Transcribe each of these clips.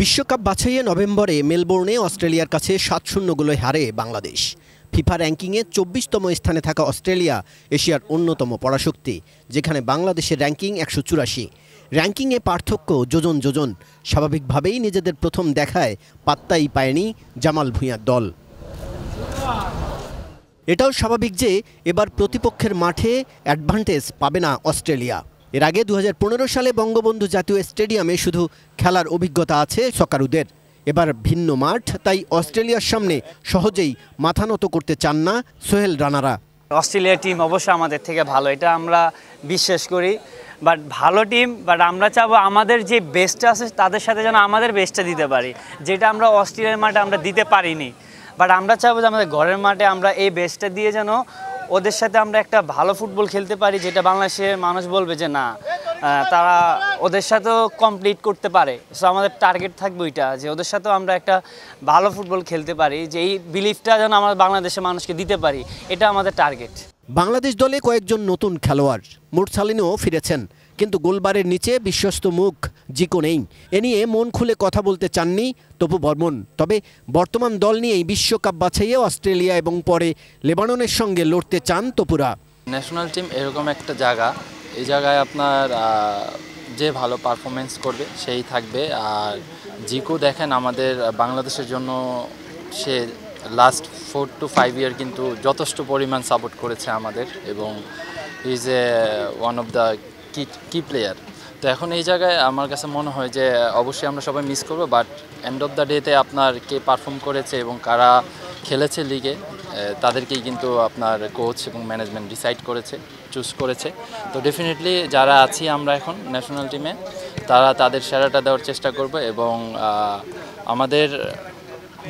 বিশ্বকাপ বাছাইয়ে নভেম্বরে মেলবোর্নে অস্ট্রেলিয়ার কাছে সাত শূন্য হারে বাংলাদেশ ফিফা র্যাঙ্কিংয়ে চব্বিশতম স্থানে থাকা অস্ট্রেলিয়া এশিয়ার অন্যতম পরাশক্তি যেখানে বাংলাদেশের র্যাঙ্কিং একশো চুরাশি র্যাঙ্কিংয়ে পার্থক্য যোজন যোজন স্বাভাবিকভাবেই নিজেদের প্রথম দেখায় পাত্তাই পায়নি জামাল ভূঁইয়ার দল এটাও স্বাভাবিক যে এবার প্রতিপক্ষের মাঠে অ্যাডভান্টেজ পাবে না অস্ট্রেলিয়া এর আগে দু সালে বঙ্গবন্ধু জাতীয় স্টেডিয়ামে শুধু খেলার অভিজ্ঞতা আছে সকারুদের এবার ভিন্ন মাঠ তাই অস্ট্রেলিয়ার সামনে সহজেই মাথা নত করতে চান না সোহেল রানারা অস্ট্রেলিয়া টিম অবশ্যই আমাদের থেকে ভালো এটা আমরা বিশ্বাস করি বাট ভালো টিম বাট আমরা চাবো আমাদের যে বেস্টটা আছে তাদের সাথে যেন আমাদের বেস্টটা দিতে পারি যেটা আমরা অস্ট্রেলিয়ার মাঠে আমরা দিতে পারিনি বাট আমরা চাবো যে আমাদের ঘরের মাঠে আমরা এই বেস্টটা দিয়ে যেন ওদের সাথে আমরা একটা ভালো ফুটবল খেলতে পারি যেটা বাংলাদেশের মানুষ বলবে যে না তারা ওদের সাথেও কমপ্লিট করতে পারে সো আমাদের টার্গেট থাকবে ওইটা যে ওদের সাথেও আমরা একটা ভালো ফুটবল খেলতে পারি যে এই বিলিফটা যেন আমরা বাংলাদেশের মানুষকে দিতে পারি এটা আমাদের টার্গেট বাংলাদেশ দলে কয়েকজন নতুন খেলোয়াড় মুরসালিনও ফিরেছেন কিন্তু গোলবারের নিচে বিশ্বস্ত মুখ জিকো নেই এ নিয়ে মন খুলে কথা বলতে চাননি তপু বর্মন তবে বর্তমান দল নিয়েই বিশ্বকাপ বাছাইয়ে অস্ট্রেলিয়া এবং পরে লেবাননের সঙ্গে লড়তে চান তপুরা ন্যাশনাল টিম এরকম একটা জায়গা এই জায়গায় আপনার যে ভালো পারফরমেন্স করবে সেই থাকবে আর জিকো দেখেন আমাদের বাংলাদেশের জন্য সে last four to five year কিন্তু যথেষ্ট পরিমাণ সাপোর্ট করেছে আমাদের এবং is a one of the কি কি প্লেয়ার তো এখন এই জায়গায় আমার কাছে মনে হয় যে অবশ্যই আমরা সবাই মিস করবো বাট এন্ড অফ দ্য ডেতে আপনার কে পারফর্ম করেছে এবং কারা খেলেছে লিগে তাদেরকেই কিন্তু আপনার কোচ এবং ম্যানেজমেন্ট ডিসাইড করেছে চুজ করেছে তো ডেফিনেটলি যারা আছি আমরা এখন ন্যাশনাল টিমে তারা তাদের সেরাটা দেওয়ার চেষ্টা করবে এবং আমাদের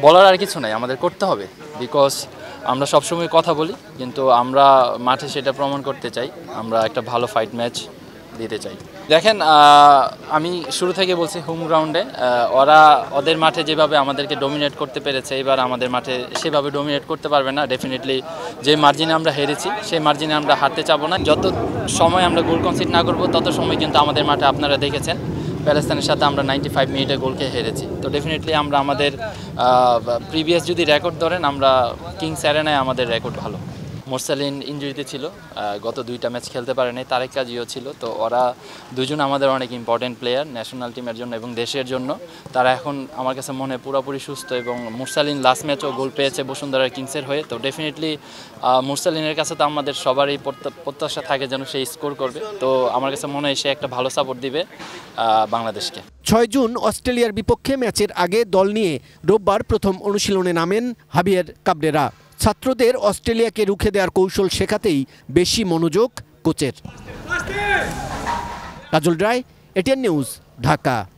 বলার আর কিছু নাই আমাদের করতে হবে বিকজ আমরা সবসময় কথা বলি কিন্তু আমরা মাঠে সেটা প্রমাণ করতে চাই আমরা একটা ভালো ফাইট ম্যাচ দিতে চাই দেখেন আমি শুরু থেকে বলছি হোম গ্রাউন্ডে ওরা ওদের মাঠে যেভাবে আমাদেরকে ডোমিনেট করতে পেরেছে এবার আমাদের মাঠে সেভাবে ডোমিনেট করতে পারবে না ডেফিনেটলি যে মার্জিনে আমরা হেরেছি সেই মার্জিনে আমরা হারতে চাবো না যত সময় আমরা গোল কনসিট না করবো তত সময় কিন্তু আমাদের মাঠে আপনারা দেখেছেন প্যালেস্তানের সাথে আমরা নাইনটি ফাইভ মিনিটে গোলকে হেরেছি তো ডেফিনেটলি আমরা আমাদের প্রিভিয়াস যদি রেকর্ড ধরেন আমরা কিংস অ্যারেনায় আমাদের রেকর্ড ভালো মোরসালিন ইঞ্জুরিতে ছিল গত দুইটা ম্যাচ খেলতে পারেনি তারেক কাজিও ছিল তো ওরা দুজন আমাদের অনেক ইম্পর্টেন্ট প্লেয়ার ন্যাশনাল টিমের জন্য এবং দেশের জন্য তারা এখন আমার কাছে মনে পুরোপুরি সুস্থ এবং মুরসালিন লাস্ট ম্যাচও গোল পেয়েছে বসুন্ধরা কিংসের হয়ে তো ডেফিনেটলি মুরসালিনের কাছে তো আমাদের সবারই প্রত্যাশা থাকে যেন সে স্কোর করবে তো আমার কাছে মনে হয় সে একটা ভালো সাপোর্ট দিবে বাংলাদেশকে ছয় জুন অস্ট্রেলিয়ার বিপক্ষে ম্যাচের আগে দল নিয়ে রোববার প্রথম অনুশীলনে নামেন হাবিয়ের কাবরেরা ছাত্রদের অস্ট্রেলিয়াকে রুখে দেওয়ার কৌশল শেখাতেই বেশি মনোযোগ কোচের কাজল রায় এটিএন নিউজ ঢাকা